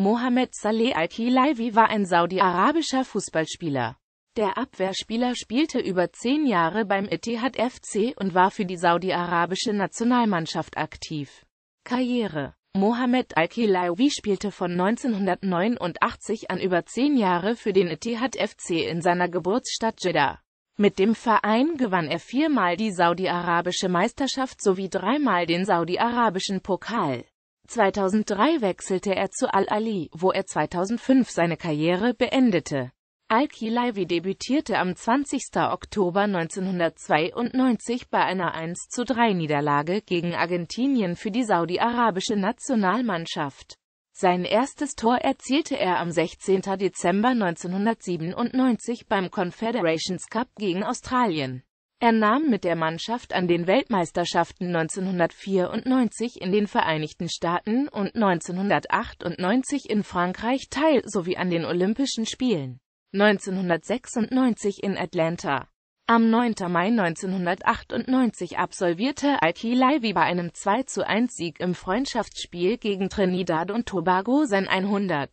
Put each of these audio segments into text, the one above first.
Mohamed Saleh Al-Kilaiwi war ein saudi-arabischer Fußballspieler. Der Abwehrspieler spielte über zehn Jahre beim Etihad FC und war für die saudi-arabische Nationalmannschaft aktiv. Karriere Mohamed Al-Kilaiwi spielte von 1989 an über zehn Jahre für den Etihad FC in seiner Geburtsstadt Jeddah. Mit dem Verein gewann er viermal die saudi-arabische Meisterschaft sowie dreimal den saudi-arabischen Pokal. 2003 wechselte er zu Al-Ali, wo er 2005 seine Karriere beendete. Al-Kilaiwi debütierte am 20. Oktober 1992 bei einer 13 Niederlage gegen Argentinien für die saudi-arabische Nationalmannschaft. Sein erstes Tor erzielte er am 16. Dezember 1997 beim Confederations Cup gegen Australien. Er nahm mit der Mannschaft an den Weltmeisterschaften 1994 in den Vereinigten Staaten und 1998 in Frankreich teil sowie an den Olympischen Spielen 1996 in Atlanta. Am 9. Mai 1998 absolvierte Alki Laiwi bei einem 2-1-Sieg zu im Freundschaftsspiel gegen Trinidad und Tobago sein 100.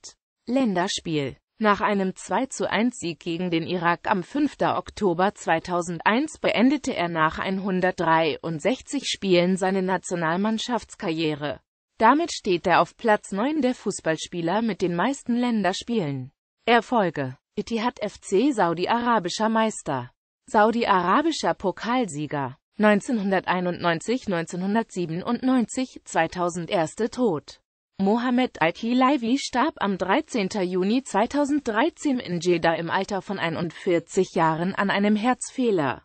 Länderspiel. Nach einem 2-1-Sieg gegen den Irak am 5. Oktober 2001 beendete er nach 163 Spielen seine Nationalmannschaftskarriere. Damit steht er auf Platz 9 der Fußballspieler mit den meisten Länderspielen. Erfolge Etihad FC Saudi-Arabischer Meister Saudi-Arabischer Pokalsieger 1991 1997 2001 Tod Mohammed Al-Kilaiwi starb am 13. Juni 2013 in Jeddah im Alter von 41 Jahren an einem Herzfehler